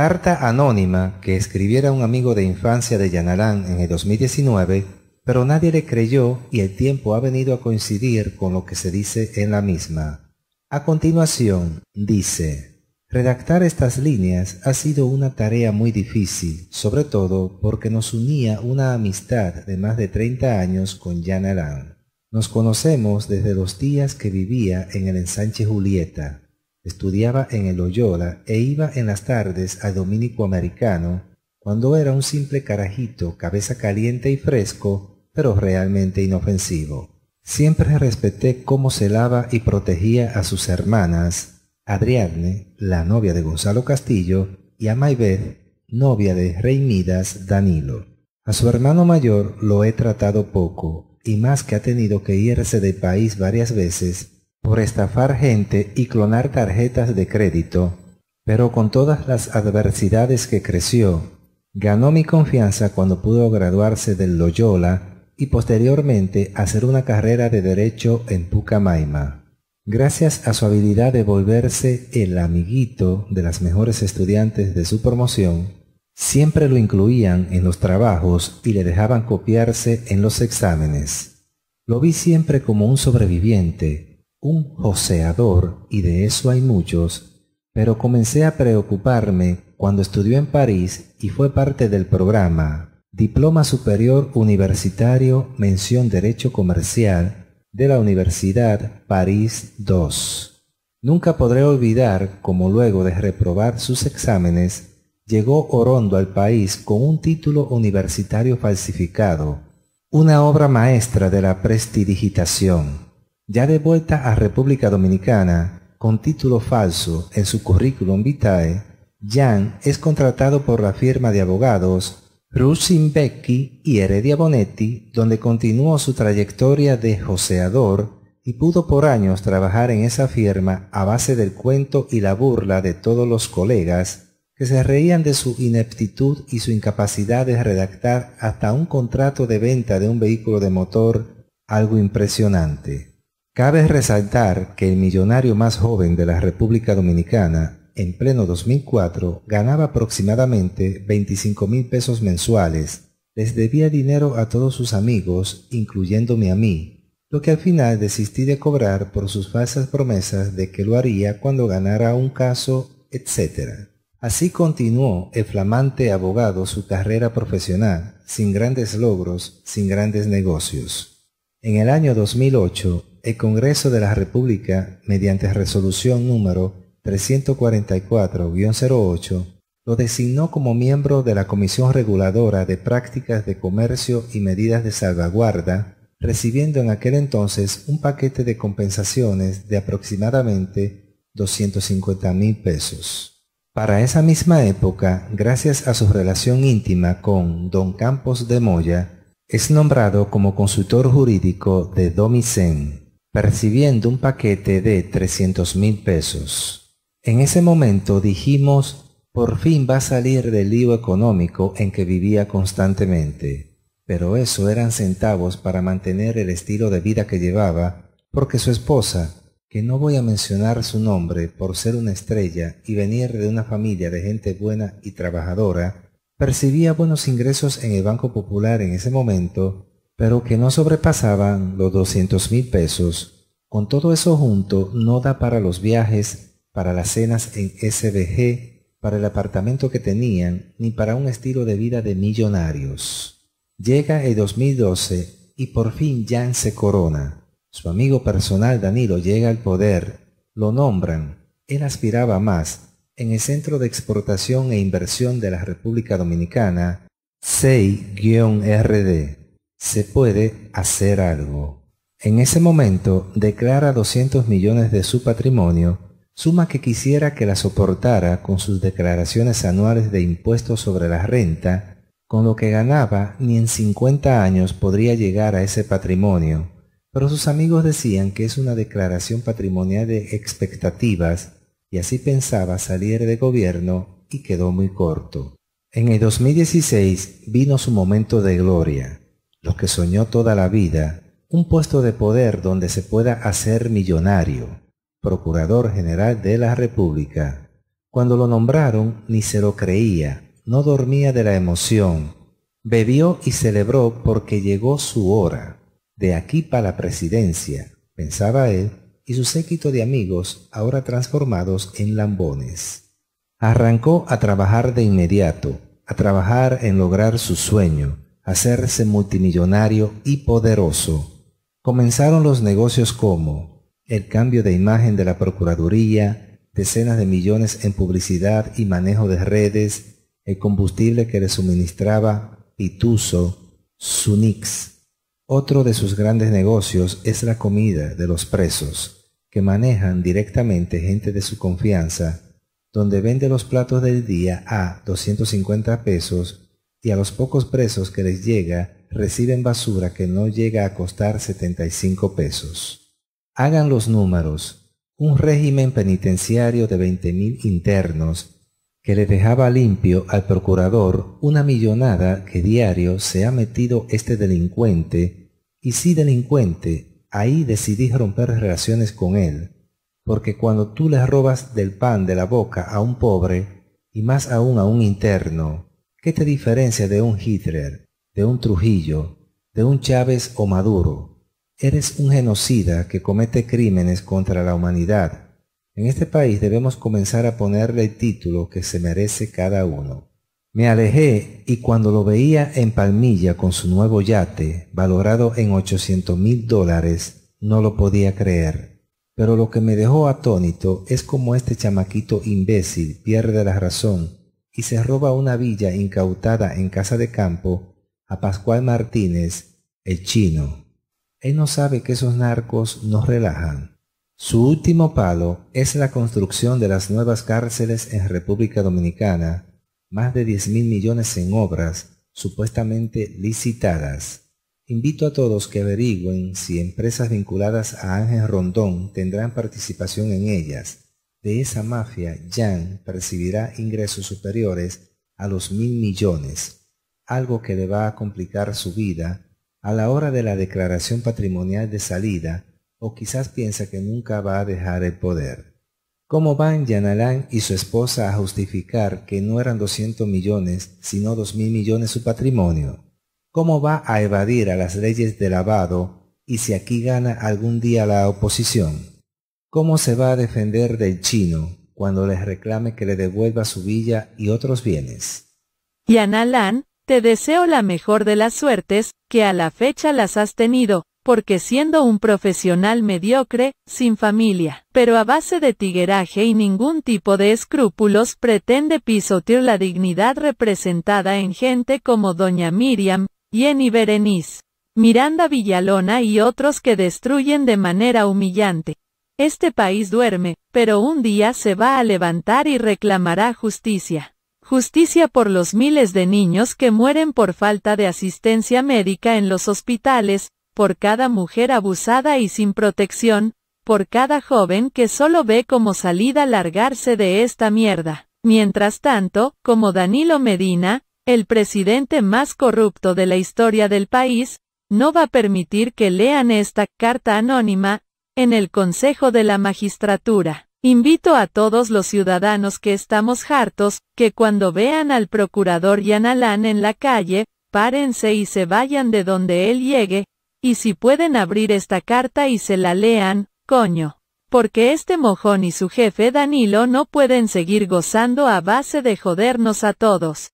Carta anónima que escribiera un amigo de infancia de Yanarán en el 2019, pero nadie le creyó y el tiempo ha venido a coincidir con lo que se dice en la misma. A continuación, dice, redactar estas líneas ha sido una tarea muy difícil, sobre todo porque nos unía una amistad de más de 30 años con Yanarán. Nos conocemos desde los días que vivía en el ensanche Julieta, Estudiaba en el Loyola e iba en las tardes a Dominico Americano, cuando era un simple carajito, cabeza caliente y fresco, pero realmente inofensivo. Siempre respeté cómo celaba y protegía a sus hermanas, Adriadne, la novia de Gonzalo Castillo, y a Maybeth, novia de Rey Midas Danilo. A su hermano mayor lo he tratado poco, y más que ha tenido que irse del país varias veces, por estafar gente y clonar tarjetas de crédito, pero con todas las adversidades que creció, ganó mi confianza cuando pudo graduarse del Loyola y posteriormente hacer una carrera de derecho en Pucamaima. Gracias a su habilidad de volverse el amiguito de las mejores estudiantes de su promoción, siempre lo incluían en los trabajos y le dejaban copiarse en los exámenes. Lo vi siempre como un sobreviviente un joseador, y de eso hay muchos, pero comencé a preocuparme cuando estudió en París y fue parte del programa Diploma Superior Universitario Mención Derecho Comercial de la Universidad París II. Nunca podré olvidar cómo luego de reprobar sus exámenes, llegó Orondo al país con un título universitario falsificado, una obra maestra de la prestidigitación ya de vuelta a República Dominicana, con título falso en su currículum vitae, Jan es contratado por la firma de abogados Rusinbecki y Heredia Bonetti, donde continuó su trayectoria de joseador y pudo por años trabajar en esa firma a base del cuento y la burla de todos los colegas que se reían de su ineptitud y su incapacidad de redactar hasta un contrato de venta de un vehículo de motor, algo impresionante. Cabe resaltar que el millonario más joven de la República Dominicana, en pleno 2004, ganaba aproximadamente 25 mil pesos mensuales. Les debía dinero a todos sus amigos, incluyéndome a mí, lo que al final desistí de cobrar por sus falsas promesas de que lo haría cuando ganara un caso, etc. Así continuó el flamante abogado su carrera profesional, sin grandes logros, sin grandes negocios. En el año 2008, el Congreso de la República, mediante resolución número 344-08, lo designó como miembro de la Comisión Reguladora de Prácticas de Comercio y Medidas de Salvaguarda, recibiendo en aquel entonces un paquete de compensaciones de aproximadamente 250 mil pesos. Para esa misma época, gracias a su relación íntima con don Campos de Moya, es nombrado como consultor jurídico de Domicén, percibiendo un paquete de 300 mil pesos. En ese momento dijimos, por fin va a salir del lío económico en que vivía constantemente. Pero eso eran centavos para mantener el estilo de vida que llevaba, porque su esposa, que no voy a mencionar su nombre por ser una estrella y venir de una familia de gente buena y trabajadora, percibía buenos ingresos en el Banco Popular en ese momento, pero que no sobrepasaban los 200 mil pesos. Con todo eso junto, no da para los viajes, para las cenas en SBG, para el apartamento que tenían, ni para un estilo de vida de millonarios. Llega el 2012 y por fin Jan se corona. Su amigo personal Danilo llega al poder, lo nombran, él aspiraba más, en el Centro de Exportación e Inversión de la República Dominicana, 6-RD. Se puede hacer algo. En ese momento declara 200 millones de su patrimonio, suma que quisiera que la soportara con sus declaraciones anuales de impuestos sobre la renta, con lo que ganaba ni en 50 años podría llegar a ese patrimonio, pero sus amigos decían que es una declaración patrimonial de expectativas y así pensaba salir de gobierno y quedó muy corto. En el 2016 vino su momento de gloria, lo que soñó toda la vida, un puesto de poder donde se pueda hacer millonario, Procurador General de la República. Cuando lo nombraron ni se lo creía, no dormía de la emoción, bebió y celebró porque llegó su hora, de aquí para la presidencia, pensaba él y su séquito de amigos ahora transformados en lambones. Arrancó a trabajar de inmediato, a trabajar en lograr su sueño, hacerse multimillonario y poderoso. Comenzaron los negocios como el cambio de imagen de la Procuraduría, decenas de millones en publicidad y manejo de redes, el combustible que le suministraba Pituso, Sunix. Otro de sus grandes negocios es la comida de los presos que manejan directamente gente de su confianza, donde vende los platos del día a 250 pesos y a los pocos presos que les llega reciben basura que no llega a costar 75 pesos. Hagan los números. Un régimen penitenciario de 20.000 internos que le dejaba limpio al procurador una millonada que diario se ha metido este delincuente, y si delincuente, ahí decidís romper relaciones con él, porque cuando tú le robas del pan de la boca a un pobre, y más aún a un interno, ¿qué te diferencia de un Hitler, de un Trujillo, de un Chávez o Maduro? Eres un genocida que comete crímenes contra la humanidad. En este país debemos comenzar a ponerle el título que se merece cada uno. Me alejé y cuando lo veía en Palmilla con su nuevo yate, valorado en 800 mil dólares, no lo podía creer. Pero lo que me dejó atónito es como este chamaquito imbécil pierde la razón y se roba una villa incautada en casa de campo a Pascual Martínez, el chino. Él no sabe que esos narcos nos relajan. Su último palo es la construcción de las nuevas cárceles en República Dominicana más de 10 mil millones en obras supuestamente licitadas. Invito a todos que averigüen si empresas vinculadas a Ángel Rondón tendrán participación en ellas. De esa mafia, Jan percibirá ingresos superiores a los mil millones, algo que le va a complicar su vida a la hora de la declaración patrimonial de salida o quizás piensa que nunca va a dejar el poder. ¿Cómo van Yanalán y su esposa a justificar que no eran 200 millones, sino 2 mil millones su patrimonio? ¿Cómo va a evadir a las leyes de lavado y si aquí gana algún día la oposición? ¿Cómo se va a defender del chino cuando les reclame que le devuelva su villa y otros bienes? Yanalán, te deseo la mejor de las suertes, que a la fecha las has tenido, porque siendo un profesional mediocre, sin familia, pero a base de tigueraje y ningún tipo de escrúpulos pretende pisotear la dignidad representada en gente como Doña Miriam, Jenny Berenice, Miranda Villalona y otros que destruyen de manera humillante. Este país duerme, pero un día se va a levantar y reclamará justicia. Justicia por los miles de niños que mueren por falta de asistencia médica en los hospitales, por cada mujer abusada y sin protección, por cada joven que solo ve como salida largarse de esta mierda. Mientras tanto, como Danilo Medina, el presidente más corrupto de la historia del país, no va a permitir que lean esta carta anónima en el Consejo de la Magistratura. Invito a todos los ciudadanos que estamos hartos, que cuando vean al procurador Yanalán en la calle, párense y se vayan de donde él llegue, y si pueden abrir esta carta y se la lean, coño. Porque este mojón y su jefe Danilo no pueden seguir gozando a base de jodernos a todos.